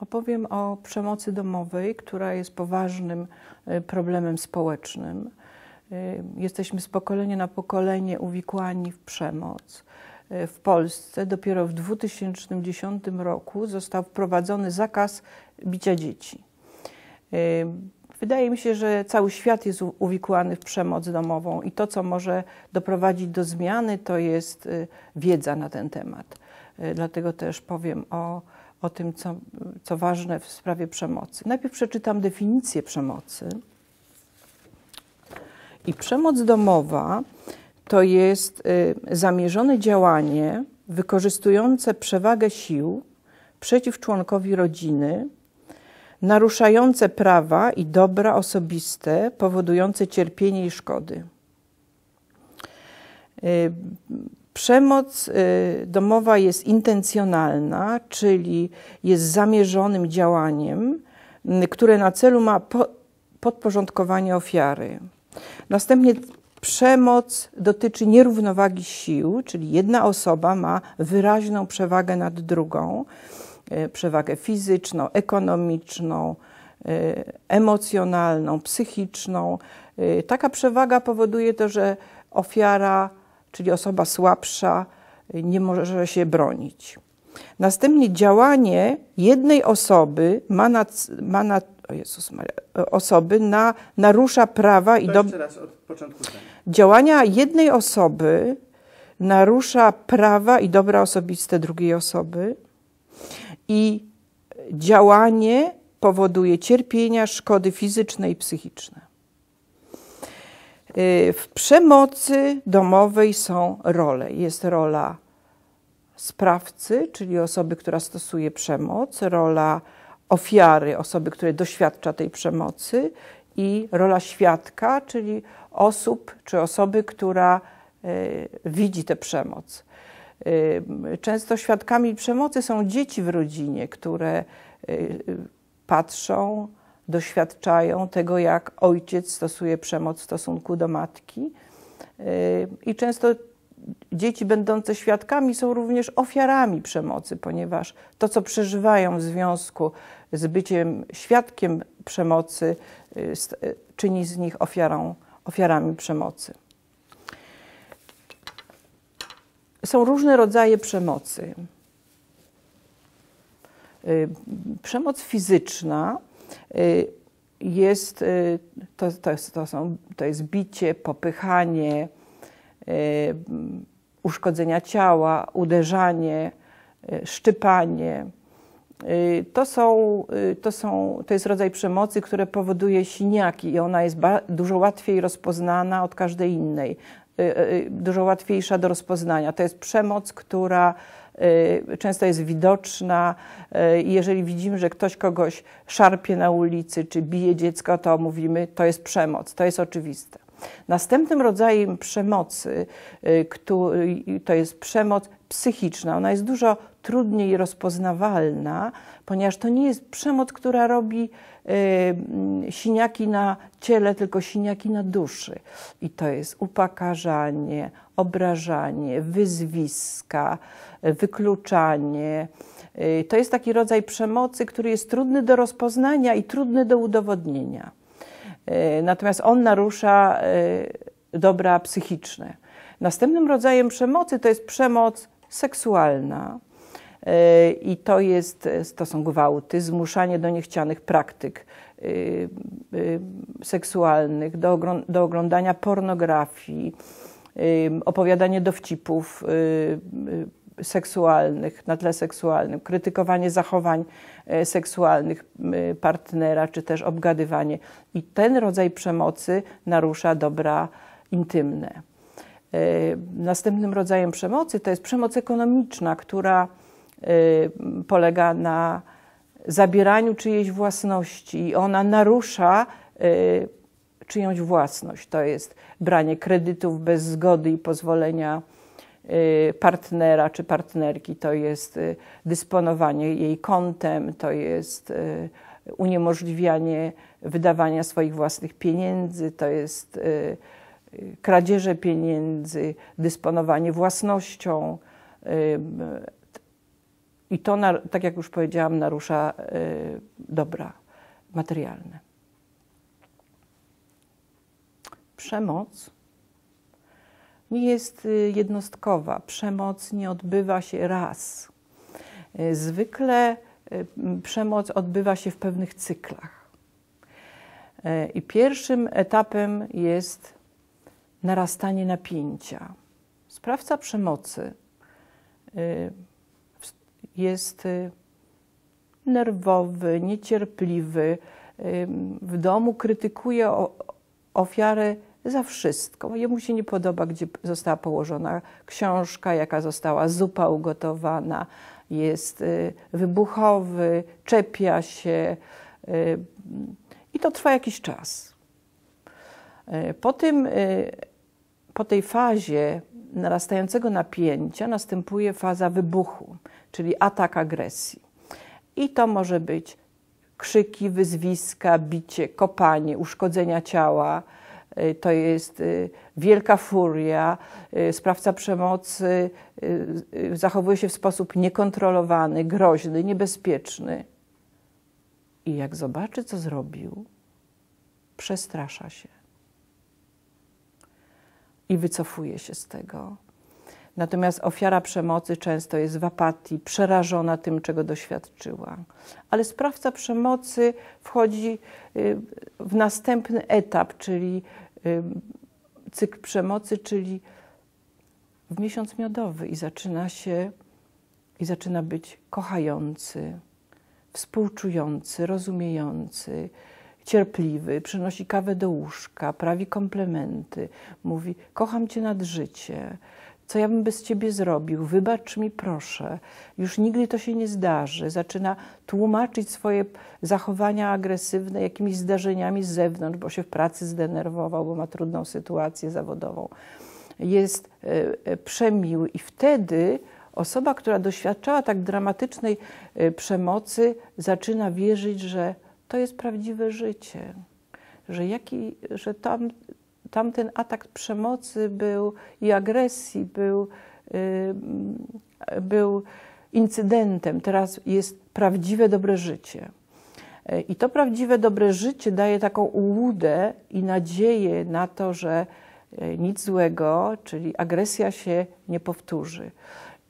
Opowiem o przemocy domowej, która jest poważnym y, problemem społecznym. Y, jesteśmy z pokolenia na pokolenie uwikłani w przemoc. Y, w Polsce dopiero w 2010 roku został wprowadzony zakaz bicia dzieci. Wydaje mi się, że cały świat jest uwikłany w przemoc domową i to, co może doprowadzić do zmiany, to jest wiedza na ten temat. Dlatego też powiem o o tym, co, co ważne w sprawie przemocy. Najpierw przeczytam definicję przemocy. I przemoc domowa to jest y, zamierzone działanie wykorzystujące przewagę sił przeciw członkowi rodziny, naruszające prawa i dobra osobiste, powodujące cierpienie i szkody. Y, Przemoc y, domowa jest intencjonalna, czyli jest zamierzonym działaniem, y, które na celu ma podporządkowanie ofiary. Następnie przemoc dotyczy nierównowagi sił, czyli jedna osoba ma wyraźną przewagę nad drugą y, przewagę fizyczną, ekonomiczną, emocjonalną, psychiczną. Taka przewaga powoduje to, że ofiara czyli osoba słabsza nie może się bronić. Następnie działanie jednej osoby ma na, ma na Maria, e, osoby na, narusza prawa i do... Działania jednej osoby narusza prawa i dobra osobiste drugiej osoby i działanie powoduje cierpienia, szkody fizyczne i psychiczne. Y, w przemocy domowej są role. Jest rola sprawcy, czyli osoby, która stosuje przemoc, rola ofiary, osoby, które doświadcza tej przemocy i rola świadka, czyli osób czy osoby, która y, widzi tę przemoc. Y, często świadkami przemocy są dzieci w rodzinie, które patrzą, doświadczają tego, jak ojciec stosuje przemoc w stosunku do matki. Y, I często dzieci będące świadkami są również ofiarami przemocy, ponieważ to, co przeżywają w związku z byciem świadkiem przemocy, y, y, czyni z nich ofiarą, ofiarami przemocy. Są różne rodzaje przemocy. Przemoc fizyczna Y, jest, y, to, to, jest, to, są, to jest bicie, popychanie, y, uszkodzenia ciała, uderzanie, szczypanie. To, są, to, są, to jest rodzaj przemocy, które powoduje siniaki i ona jest dużo łatwiej rozpoznana od każdej innej. Y, y, dużo łatwiejsza do rozpoznania. To jest przemoc, która y, często jest widoczna. Jeżeli widzimy, że ktoś kogoś szarpie na ulicy czy bije dziecko, to mówimy, to jest przemoc, to jest oczywiste. Następnym rodzajem przemocy to jest przemoc psychiczna. Ona jest dużo trudniej rozpoznawalna, ponieważ to nie jest przemoc, która robi Y, siniaki na ciele, tylko siniaki na duszy. I to jest upakarzanie, obrażanie, wyzwiska, y, wykluczanie. Y, to jest taki rodzaj przemocy, który jest trudny do rozpoznania i trudny do udowodnienia. Natomiast on narusza dobra psychiczne. Następnym rodzajem przemocy to jest przemoc seksualna, E, i to jest e, to są gwałty, zmuszanie do niechcianych praktyk e, seksualnych, do, do oglądania pornografii, opowiadanie dowcipów seksualnych, na tle seksualnym, krytykowanie zachowań seksualnych partnera, czy też obgadywanie. I ten rodzaj przemocy narusza dobra intymne. Następnym rodzajem przemocy to jest przemoc ekonomiczna, która Y, polega na zabieraniu czyjejś własności i ona narusza y, czyjąś własność. To jest branie kredytów bez zgody i pozwolenia y, partnera czy partnerki, to jest dysponowanie jej kontem, to jest uniemożliwianie wydawania swoich własnych pieniędzy, to jest kradzieże pieniędzy, dysponowanie własnością, i to, tak jak już powiedziałam, narusza y, dobra materialne. Przemoc nie jest y, jednostkowa. Przemoc nie odbywa się raz. Y, zwykle przemoc odbywa się w pewnych cyklach. I pierwszym etapem jest narastanie napięcia. Sprawca przemocy jest y, nerwowy, niecierpliwy, w domu krytykuje ofiarę za wszystko. Jemu się nie podoba, gdzie została położona książka, jaka została zupa ugotowana. Jest y, wybuchowy, czepia się y, i to trwa jakiś czas. Po, tym, po tej fazie narastającego napięcia następuje faza wybuchu czyli atak agresji. I to może być krzyki, wyzwiska, bicie, kopanie, uszkodzenia ciała. Y, to jest y, wielka furia. Y, sprawca przemocy zachowuje się w sposób niekontrolowany, groźny, niebezpieczny. I jak zobaczy, co zrobił, przestrasza się i wycofuje się z tego. Natomiast ofiara przemocy często jest w apatii, przerażona tym, czego doświadczyła. Ale sprawca przemocy wchodzi y, w następny etap, czyli y, cykl przemocy, czyli w miesiąc miodowy i zaczyna się i zaczyna być kochający, współczujący, rozumiejący, cierpliwy, przynosi kawę do łóżka, prawi komplementy, mówi: Kocham cię nad życie co ja bym bez ciebie zrobił, wybacz mi proszę, już nigdy to się nie zdarzy. Zaczyna tłumaczyć swoje zachowania agresywne jakimiś zdarzeniami z zewnątrz, bo się w pracy zdenerwował, bo ma trudną sytuację zawodową. Jest e, e, przemiły i wtedy osoba, która doświadczała tak dramatycznej e, przemocy, zaczyna wierzyć, że to jest prawdziwe życie że, jaki, że tam tamten atak przemocy był i agresji był, y, był incydentem, teraz jest prawdziwe dobre życie. I to prawdziwe dobre życie daje taką ułudę i nadzieję na to, że y, nic złego, czyli agresja się nie powtórzy.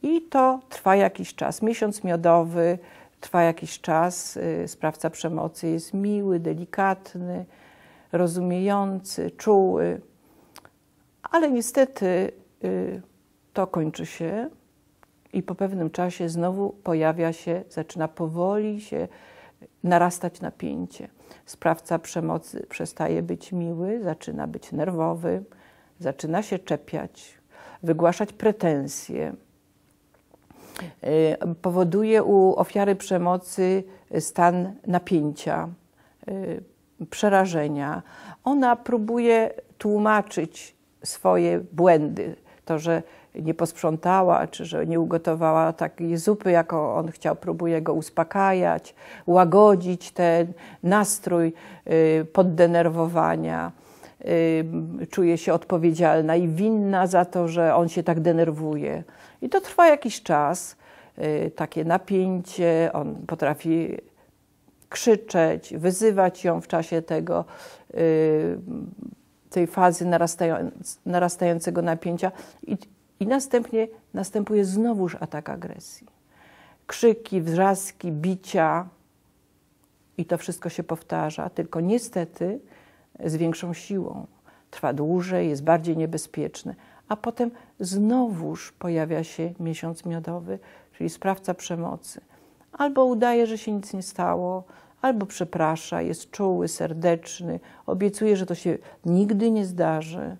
I to trwa jakiś czas. Miesiąc miodowy trwa jakiś czas. Y, sprawca przemocy jest miły, delikatny, rozumiejący, czuły. Ale niestety y, to kończy się i po pewnym czasie znowu pojawia się, zaczyna powoli się narastać napięcie. Sprawca przemocy przestaje być miły, zaczyna być nerwowy, zaczyna się czepiać, wygłaszać pretensje. Y, powoduje u ofiary przemocy stan napięcia, y, przerażenia. Ona próbuje tłumaczyć swoje błędy. To, że nie posprzątała, czy że nie ugotowała takiej zupy, jaką on chciał, próbuje go uspokajać, łagodzić ten nastrój y, poddenerwowania. Y, czuje się odpowiedzialna i winna za to, że on się tak denerwuje. I to trwa jakiś czas, y, takie napięcie, on potrafi krzyczeć, wyzywać ją w czasie tego, y, tej fazy narastającego napięcia i, i następnie następuje znowuż atak agresji. Krzyki, wrzaski, bicia i to wszystko się powtarza, tylko niestety z większą siłą. Trwa dłużej, jest bardziej niebezpieczne. A potem znowuż pojawia się miesiąc miodowy, czyli sprawca przemocy. Albo udaje, że się nic nie stało, albo przeprasza, jest czuły, serdeczny, obiecuje, że to się nigdy nie zdarzy.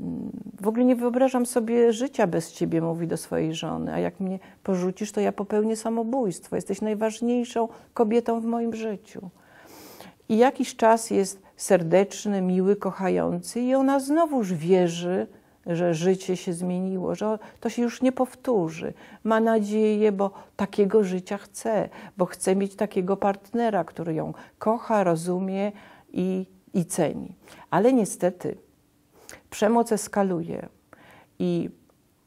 Mm, w ogóle nie wyobrażam sobie życia bez ciebie, mówi do swojej żony, a jak mnie porzucisz, to ja popełnię samobójstwo. Jesteś najważniejszą kobietą w moim życiu. I jakiś czas jest serdeczny, miły, kochający, i ona znowuż wierzy, że życie się zmieniło, że to się już nie powtórzy. Ma nadzieję, bo takiego życia chce, bo chce mieć takiego partnera, który ją kocha, rozumie i, i ceni. Ale niestety przemoc eskaluje i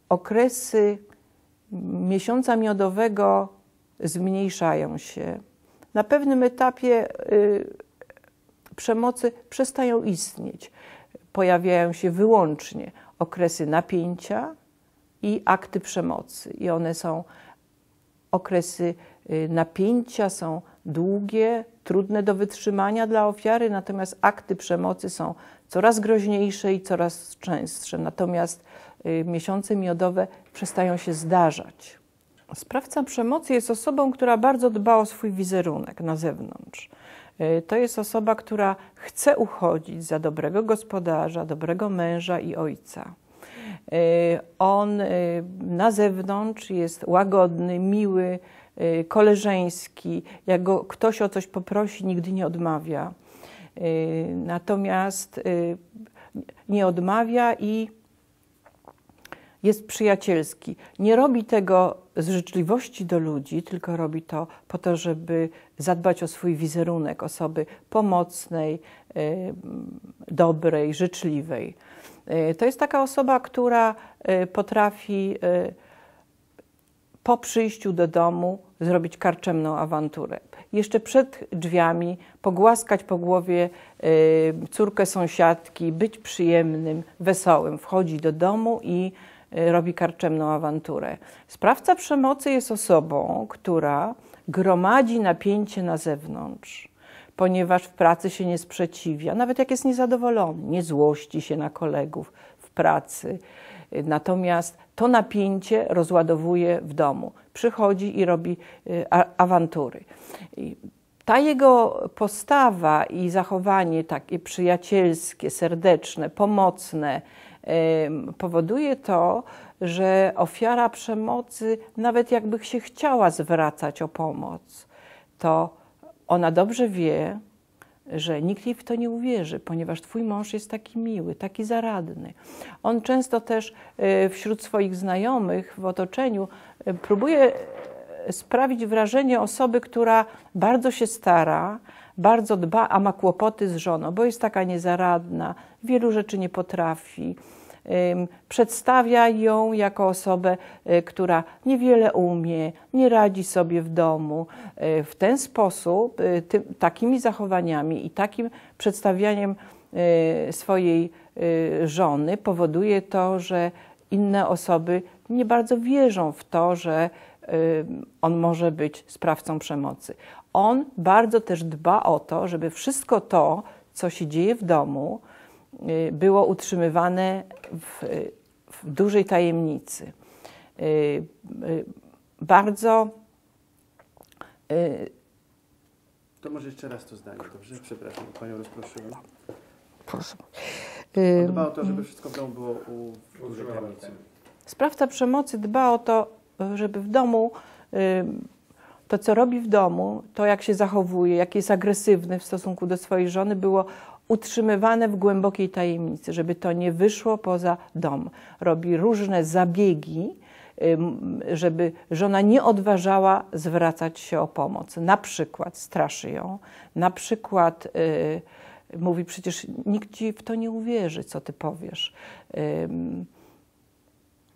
okresy miesiąca miodowego zmniejszają się. Na pewnym etapie y, przemocy przestają istnieć, pojawiają się wyłącznie okresy napięcia i akty przemocy. I one są, okresy y, napięcia są długie, trudne do wytrzymania dla ofiary, natomiast akty przemocy są coraz groźniejsze i coraz częstsze. Natomiast y, miesiące miodowe przestają się zdarzać. Sprawca przemocy jest osobą, która bardzo dba o swój wizerunek na zewnątrz. Y, to jest osoba, która chce uchodzić za dobrego gospodarza, dobrego męża i ojca. Y, on y, na zewnątrz jest łagodny, miły, koleżeński. Jak go ktoś o coś poprosi, nigdy nie odmawia. Natomiast nie odmawia i jest przyjacielski. Nie robi tego z życzliwości do ludzi, tylko robi to po to, żeby zadbać o swój wizerunek osoby pomocnej, y, dobrej, życzliwej. Y, to jest taka osoba, która y, potrafi po przyjściu do domu zrobić karczemną awanturę. Jeszcze przed drzwiami pogłaskać po głowie córkę sąsiadki, być przyjemnym, wesołym. Wchodzi do domu i Y, robi karczemną awanturę. Sprawca przemocy jest osobą, która gromadzi napięcie na zewnątrz, ponieważ w pracy się nie sprzeciwia, nawet jak jest niezadowolony, nie złości się na kolegów w pracy. Y, natomiast to napięcie rozładowuje w domu. Przychodzi i robi y, awantury. Ta jego postawa i zachowanie takie przyjacielskie, serdeczne, pomocne, Powoduje to, że ofiara przemocy, nawet jakby się chciała zwracać o pomoc, to ona dobrze wie, że nikt jej w to nie uwierzy, ponieważ twój mąż jest taki miły, taki zaradny. On często też e, wśród swoich znajomych, w otoczeniu e, próbuje e, sprawić wrażenie osoby, która bardzo się stara, bardzo dba, a ma kłopoty z żoną, bo jest taka niezaradna, wielu rzeczy nie potrafi, przedstawia ją jako osobę, y, która niewiele umie, nie radzi sobie w domu. Y, w ten sposób, y, ty, takimi zachowaniami i takim przedstawianiem swojej żony powoduje to, że inne osoby nie bardzo wierzą w to, że on może być sprawcą przemocy. On bardzo też dba o to, żeby wszystko to, co się dzieje w domu, Y, było utrzymywane w, y, w dużej tajemnicy. Y, bardzo to może jeszcze raz to zdanie, dobrze? Przepraszam, Panią rozproszyłem. Proszę. Dba o to, żeby wszystko w domu było u, tajemnicy. Tak. Sprawca przemocy dba o to, żeby w domu to, co robi w domu, to jak się zachowuje, jak jest agresywny w stosunku do swojej żony, było utrzymywane w głębokiej tajemnicy, żeby to nie wyszło poza dom. Robi różne zabiegi, żeby żona nie odważała zwracać się o pomoc. Na przykład straszy ją, na przykład y, mówi: Przecież nikt ci w to nie uwierzy, co ty powiesz.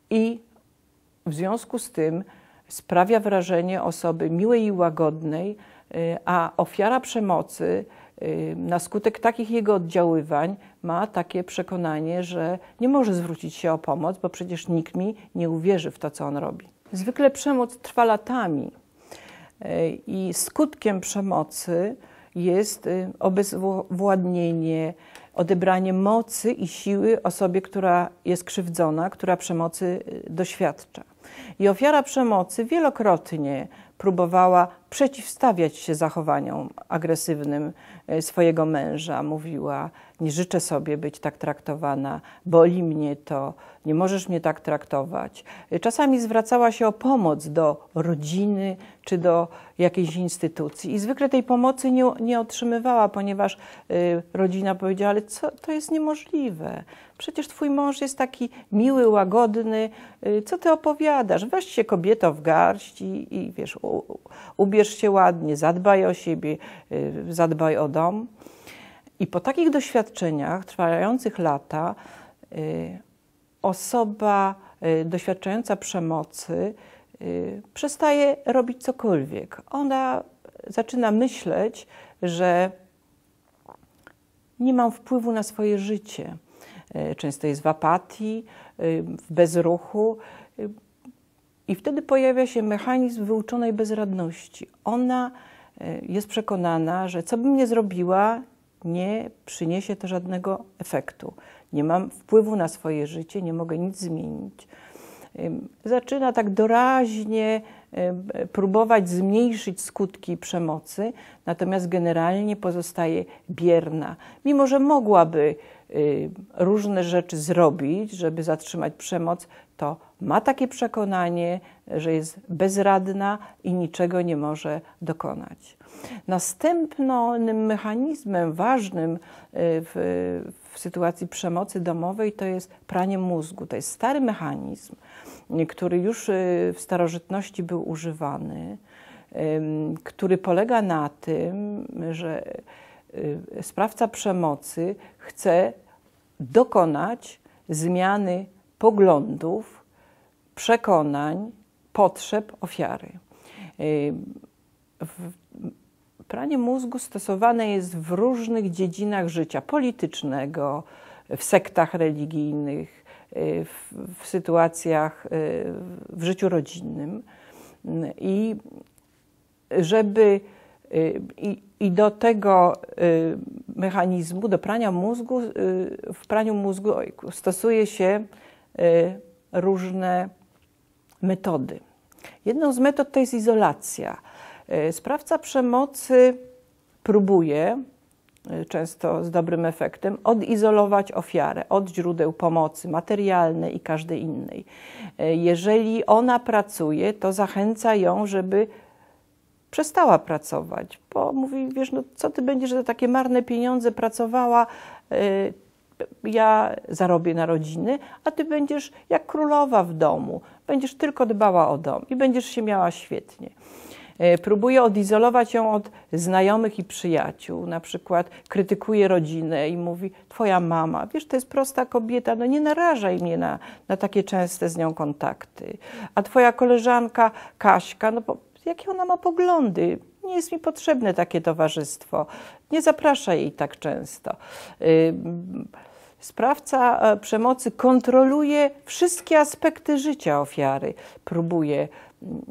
I w związku z tym sprawia wrażenie osoby miłej i łagodnej, y, a ofiara przemocy Y, na skutek takich jego oddziaływań ma takie przekonanie, że nie może zwrócić się o pomoc, bo przecież nikt mi nie uwierzy w to, co on robi. Zwykle przemoc trwa latami y, i skutkiem przemocy jest y, obezwładnienie, odebranie mocy i siły osobie, która jest krzywdzona, która przemocy doświadcza. I ofiara przemocy wielokrotnie próbowała przeciwstawiać się zachowaniom agresywnym e, swojego męża. Mówiła: Nie życzę sobie być tak traktowana, boli mnie to, nie możesz mnie tak traktować. E, czasami zwracała się o pomoc do rodziny czy do jakiejś instytucji i zwykle tej pomocy nie, nie otrzymywała, ponieważ e, rodzina powiedziała: Ale co, to jest niemożliwe. Przecież twój mąż jest taki miły, łagodny. Co ty opowiadasz? Weź się kobieto w garść i, i wiesz, ubierz ubierz się ładnie, zadbaj o siebie, y, zadbaj o dom. I po takich doświadczeniach trwających lata y, osoba y, doświadczająca przemocy przestaje robić cokolwiek. Ona zaczyna myśleć, że nie mam wpływu na swoje życie. Często jest w apatii, w bezruchu. I wtedy pojawia się mechanizm wyuczonej bezradności. Ona e, jest przekonana, że co bym nie zrobiła, nie przyniesie to żadnego efektu. Nie mam wpływu na swoje życie, nie mogę nic zmienić. Zaczyna tak doraźnie próbować zmniejszyć skutki przemocy, natomiast generalnie pozostaje bierna. Mimo, że mogłaby y, różne rzeczy zrobić, żeby zatrzymać przemoc, to ma takie przekonanie, że jest bezradna i niczego nie może dokonać. Następnym mechanizmem ważnym y, w, w sytuacji przemocy domowej to jest pranie mózgu. To jest stary mechanizm, który już y, w starożytności był używany, który polega na tym, że y, sprawca przemocy chce dokonać zmiany poglądów przekonań, potrzeb ofiary. Y, pranie mózgu stosowane jest w różnych dziedzinach życia politycznego, w sektach religijnych, y, w, sytuacjach y, w życiu rodzinnym. I żeby i, i, do tego mechanizmu, do prania mózgu, w praniu mózgu stosuje się różne metody. Jedną z metod to jest izolacja. E, sprawca przemocy próbuje, e, często z dobrym efektem, odizolować ofiarę od źródeł pomocy materialnej i każdej innej. E, jeżeli ona pracuje, to zachęca ją, żeby przestała pracować, bo mówi, wiesz, no co ty będziesz za takie marne pieniądze pracowała, ja zarobię na rodziny, a ty będziesz jak królowa w domu, będziesz tylko dbała o dom i będziesz się miała świetnie. E, Próbuje odizolować ją od znajomych i przyjaciół. Na przykład krytykuje rodzinę i mówi: Twoja mama, wiesz, to jest prosta kobieta, no nie narażaj mnie na, na takie częste z nią kontakty. A twoja koleżanka Kaśka, no bo jakie ona ma poglądy? Nie jest mi potrzebne takie towarzystwo. Nie zaprasza jej tak często. Yy, Sprawca e, przemocy kontroluje wszystkie aspekty życia ofiary. Próbuje mm,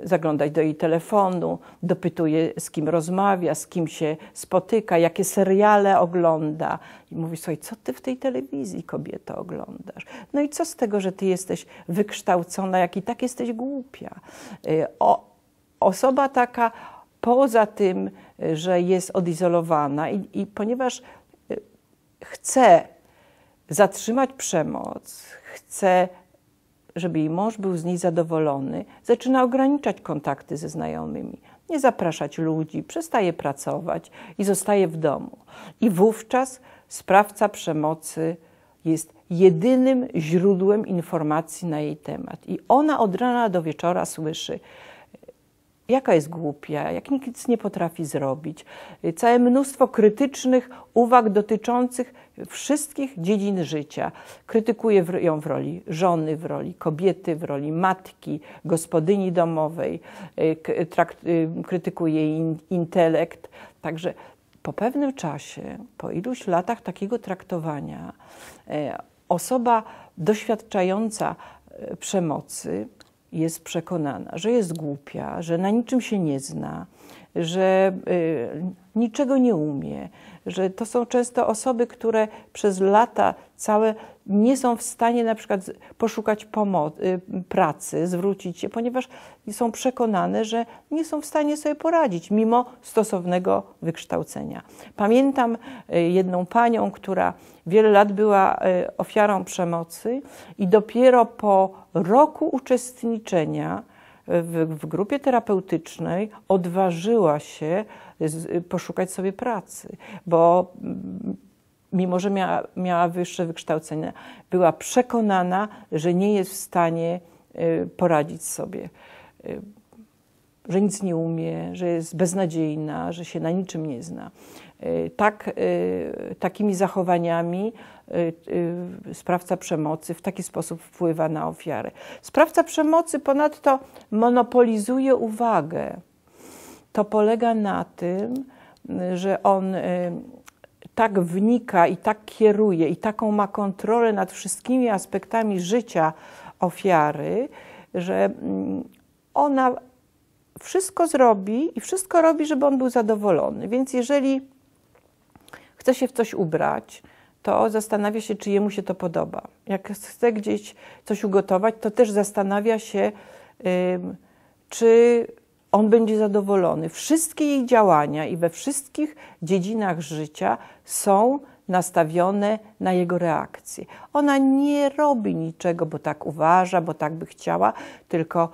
e, zaglądać do jej telefonu, dopytuje z kim rozmawia, z kim się spotyka, jakie seriale ogląda. I mówi, sobie, co ty w tej telewizji kobieto oglądasz? No i co z tego, że ty jesteś wykształcona, jak i tak jesteś głupia? E, o, osoba taka poza tym, że jest odizolowana i, i ponieważ chce zatrzymać przemoc, chce, żeby jej mąż był z niej zadowolony, zaczyna ograniczać kontakty ze znajomymi, nie zapraszać ludzi, przestaje pracować i zostaje w domu. I wówczas sprawca przemocy jest jedynym źródłem informacji na jej temat. I ona od rana do wieczora słyszy, jaka jest głupia, jak nic nie potrafi zrobić. Całe mnóstwo krytycznych uwag dotyczących wszystkich dziedzin życia. Krytykuje ją w roli żony, w roli kobiety, w roli matki, gospodyni domowej, y, y, krytykuje jej intelekt. Także po pewnym czasie, po iluś latach takiego traktowania, y, osoba doświadczająca przemocy jest przekonana, że jest głupia, że na niczym się nie zna, że y, niczego nie umie, że to są często osoby, które przez lata całe nie są w stanie na przykład poszukać pomocy, pracy, zwrócić się, ponieważ są przekonane, że nie są w stanie sobie poradzić mimo stosownego wykształcenia. Pamiętam y, jedną panią, która wiele lat była y, ofiarą przemocy i dopiero po roku uczestniczenia w, w grupie terapeutycznej odważyła się z, poszukać sobie pracy, bo mm, mimo że miała, miała wyższe wykształcenie, była przekonana, że nie jest w stanie y, poradzić sobie, y, że nic nie umie, że jest beznadziejna, że się na niczym nie zna. Y, tak, y, takimi zachowaniami y, sprawca przemocy w taki sposób wpływa na ofiarę. Sprawca przemocy ponadto monopolizuje uwagę. To polega na tym, że on tak wnika i tak kieruje i taką ma kontrolę nad wszystkimi aspektami życia ofiary, że mm, ona wszystko zrobi i wszystko robi, żeby on był zadowolony. Więc jeżeli chce się w coś ubrać, to zastanawia się, czy jemu się to podoba. Jak chce gdzieś coś ugotować, to też zastanawia się, czy on będzie zadowolony. Wszystkie jej działania i we wszystkich dziedzinach życia są nastawione na jego reakcję. Ona nie robi niczego, bo tak uważa, bo tak by chciała, tylko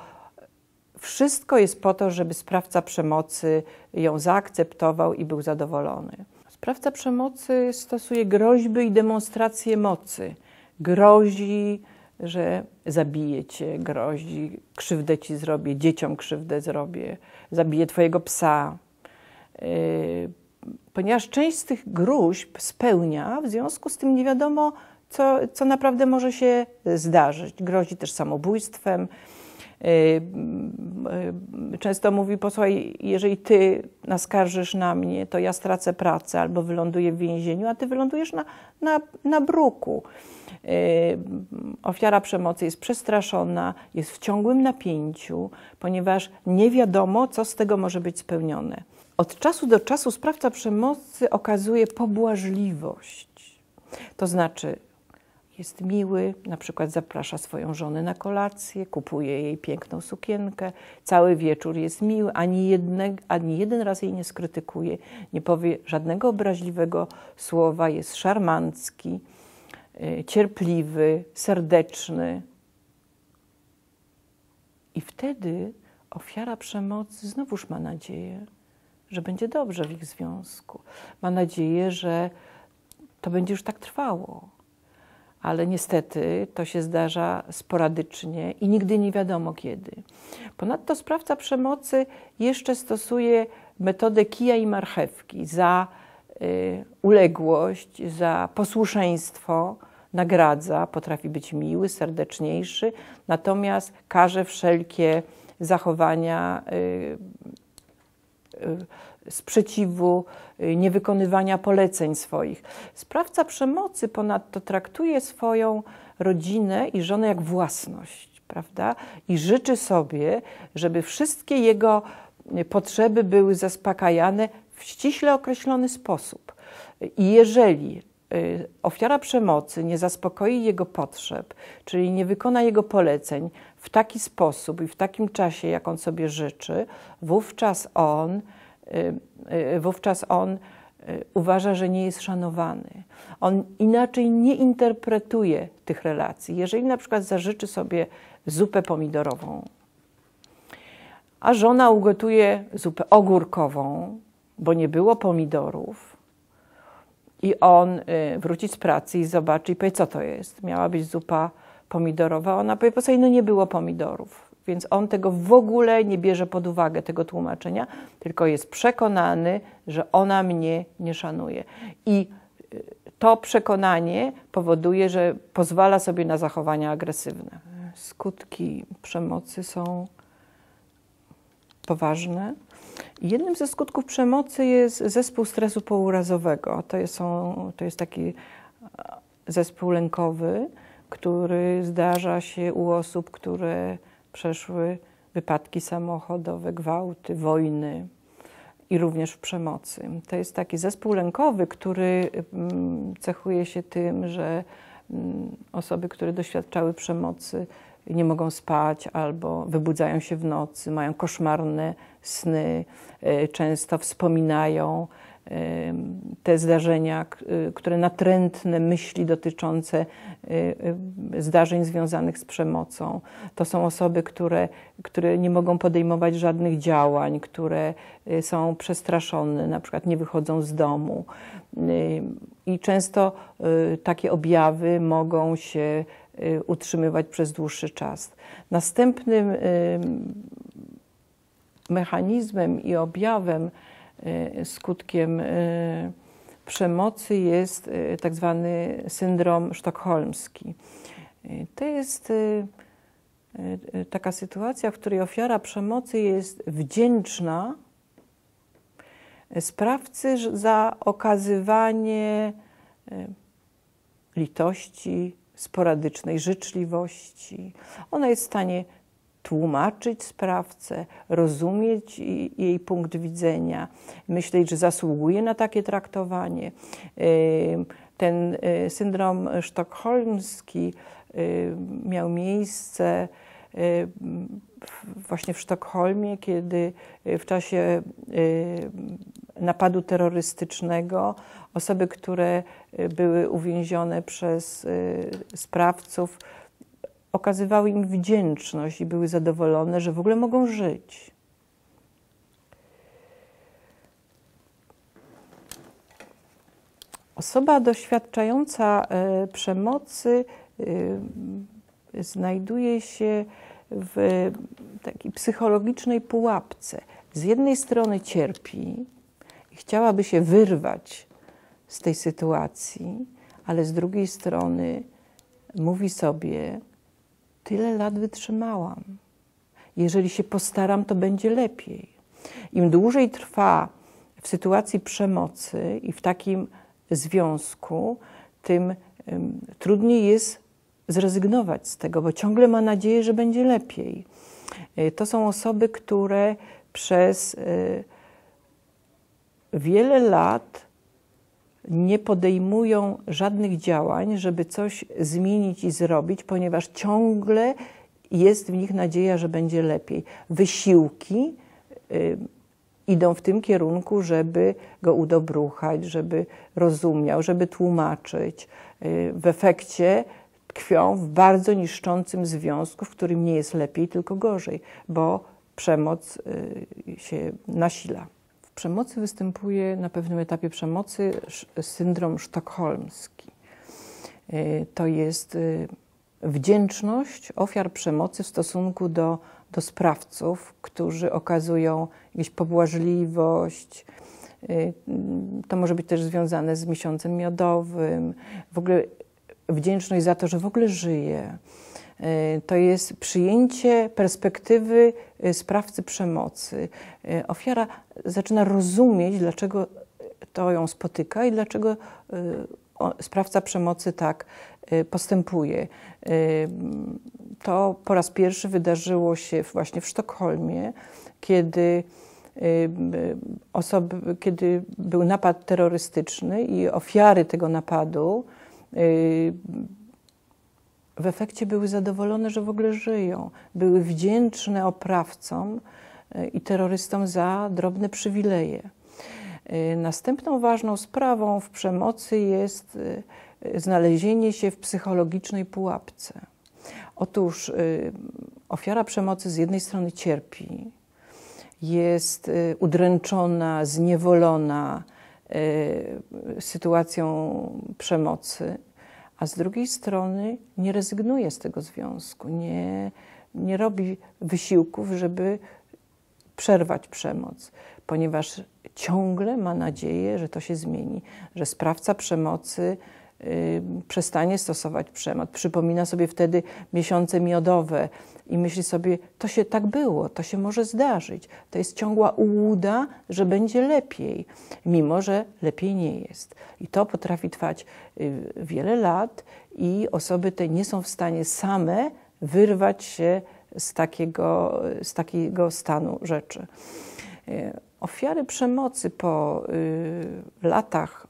wszystko jest po to, żeby sprawca przemocy ją zaakceptował i był zadowolony. Sprawca przemocy stosuje groźby i demonstracje mocy. Grozi, że zabiję cię, grozi, krzywdę ci zrobię, dzieciom krzywdę zrobię, zabiję twojego psa. Y, ponieważ część z tych groźb spełnia, w związku z tym nie wiadomo, co, co naprawdę może się zdarzyć. Grozi też samobójstwem. Y, y, często mówi, posłuchaj, jeżeli ty naskarżysz na mnie, to ja stracę pracę albo wyląduję w więzieniu, a ty wylądujesz na, na, na bruku. Y, ofiara przemocy jest przestraszona, jest w ciągłym napięciu, ponieważ nie wiadomo, co z tego może być spełnione. Od czasu do czasu sprawca przemocy okazuje pobłażliwość. To znaczy, jest miły, na przykład zaprasza swoją żonę na kolację, kupuje jej piękną sukienkę, cały wieczór jest miły, ani, jedne, ani jeden raz jej nie skrytykuje, nie powie żadnego obraźliwego słowa, jest szarmancki, y, cierpliwy, serdeczny. I wtedy ofiara przemocy znowuż ma nadzieję, że będzie dobrze w ich związku. Ma nadzieję, że to będzie już tak trwało ale niestety to się zdarza sporadycznie i nigdy nie wiadomo kiedy. Ponadto sprawca przemocy jeszcze stosuje metodę kija i marchewki za y, uległość, za posłuszeństwo. Nagradza, potrafi być miły, serdeczniejszy, natomiast karze wszelkie zachowania. Y, y, sprzeciwu, y, niewykonywania poleceń swoich. Sprawca przemocy ponadto traktuje swoją rodzinę i żonę jak własność, prawda? I życzy sobie, żeby wszystkie jego y, potrzeby były zaspokajane w ściśle określony sposób. I jeżeli y, ofiara przemocy nie zaspokoi jego potrzeb, czyli nie wykona jego poleceń w taki sposób i w takim czasie, jak on sobie życzy, wówczas on Y, y, wówczas on y, uważa, że nie jest szanowany. On inaczej nie interpretuje tych relacji. Jeżeli na przykład zażyczy sobie zupę pomidorową, a żona ugotuje zupę ogórkową, bo nie było pomidorów, i on wróci z pracy i zobaczy i powie, co to jest. Miała być zupa pomidorowa. Ona powie, po no nie było pomidorów. Więc on tego w ogóle nie bierze pod uwagę, tego tłumaczenia, tylko jest przekonany, że ona mnie nie szanuje. I y, to przekonanie powoduje, że pozwala sobie na zachowania agresywne. Skutki przemocy są poważne. Jednym ze skutków przemocy jest zespół stresu pourazowego. To jest, to jest taki zespół lękowy, który zdarza się u osób, które przeszły wypadki samochodowe, gwałty, wojny i również w przemocy. To jest taki zespół lękowy, który mm, cechuje się tym, że mm, osoby, które doświadczały przemocy, nie mogą spać albo wybudzają się w nocy, mają koszmarne sny, e, często wspominają te zdarzenia, y, które natrętne myśli dotyczące y, y, zdarzeń związanych z przemocą. To są osoby, które, które nie mogą podejmować żadnych działań, które są przestraszone, na przykład nie wychodzą z domu. I często takie objawy mogą się utrzymywać przez dłuższy czas. Następnym mechanizmem i objawem, Y, skutkiem y, przemocy jest y, tak zwany syndrom sztokholmski. To jest taka sytuacja, w której ofiara przemocy jest wdzięczna sprawcy za okazywanie litości, sporadycznej życzliwości. Ona jest w stanie tłumaczyć sprawcę, rozumieć jej punkt widzenia, myśleć, że zasługuje na takie traktowanie. Ten y, syndrom sztokholmski y, miał miejsce y, właśnie w Sztokholmie, kiedy w czasie napadu terrorystycznego osoby, które były uwięzione przez sprawców, okazywały im wdzięczność i były zadowolone, że w ogóle mogą żyć. Osoba doświadczająca e, przemocy e, znajduje się w takiej psychologicznej pułapce. Z jednej strony cierpi i chciałaby się wyrwać z tej sytuacji, ale z drugiej strony mówi sobie, tyle lat wytrzymałam. Jeżeli się postaram, to będzie lepiej. Im dłużej trwa w sytuacji przemocy i w takim związku, tym trudniej jest zrezygnować z tego, bo ciągle ma nadzieję, że będzie lepiej. E, to są osoby, które przez e, wiele lat nie podejmują żadnych działań, żeby coś zmienić i zrobić, ponieważ ciągle jest w nich nadzieja, że będzie lepiej. Wysiłki y, idą w tym kierunku, żeby go udobruchać, żeby rozumiał, żeby tłumaczyć. Y, w efekcie tkwią w bardzo niszczącym związku, w którym nie jest lepiej, tylko gorzej, bo przemoc y, się nasila przemocy występuje na pewnym etapie przemocy syndrom sztokholmski. E, to jest e, wdzięczność ofiar przemocy w stosunku do, do sprawców, którzy okazują jakąś pobłażliwość. E, to może być też związane z miesiącem miodowym, w ogóle wdzięczność za to, że w ogóle żyje E, to jest przyjęcie perspektywy e, sprawcy przemocy. E, ofiara zaczyna rozumieć, dlaczego to ją spotyka i dlaczego sprawca przemocy tak postępuje. To po raz pierwszy wydarzyło się właśnie w Sztokholmie, kiedy osoby, kiedy był napad terrorystyczny i ofiary tego napadu w efekcie były zadowolone, że w ogóle żyją. Były wdzięczne oprawcom e, i terrorystom za drobne przywileje. E, następną ważną sprawą w przemocy jest e, znalezienie się w psychologicznej pułapce. Otóż ofiara przemocy z jednej strony cierpi, jest udręczona, zniewolona sytuacją przemocy, a z drugiej strony nie rezygnuje z tego związku, nie, nie robi wysiłków, żeby przerwać przemoc, ponieważ ciągle ma nadzieję, że to się zmieni, że sprawca przemocy Y, przestanie stosować przemoc. Przypomina sobie wtedy miesiące miodowe i myśli sobie, to się tak było, to się może zdarzyć. To jest ciągła ułuda, że będzie lepiej, mimo że lepiej nie jest. I to potrafi trwać y, wiele lat i osoby te nie są w stanie same wyrwać się z takiego, z takiego stanu rzeczy. Y, ofiary przemocy po latach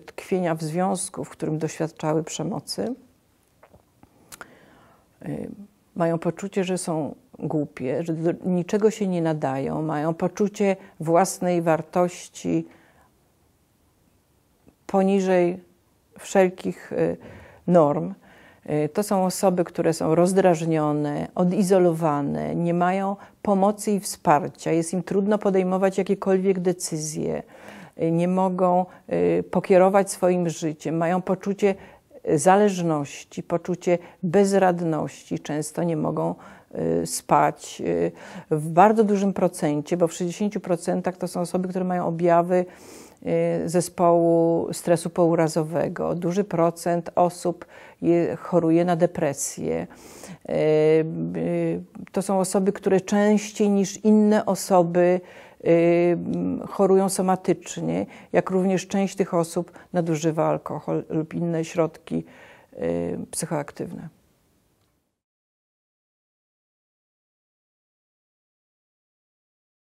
tkwienia w związku, w którym doświadczały przemocy, y, mają poczucie, że są głupie, że do niczego się nie nadają, mają poczucie własnej wartości poniżej wszelkich y, norm. Y, to są osoby, które są rozdrażnione, odizolowane, nie mają pomocy i wsparcia, jest im trudno podejmować jakiekolwiek decyzje nie mogą y, pokierować swoim życiem, mają poczucie zależności, poczucie bezradności, często nie mogą y, spać. Y, w bardzo dużym procencie, bo w 60% to są osoby, które mają objawy zespołu stresu pourazowego. Duży procent osób choruje na depresję. To są osoby, które częściej niż inne osoby Y, chorują somatycznie, jak również część tych osób nadużywa alkohol lub inne środki y, psychoaktywne.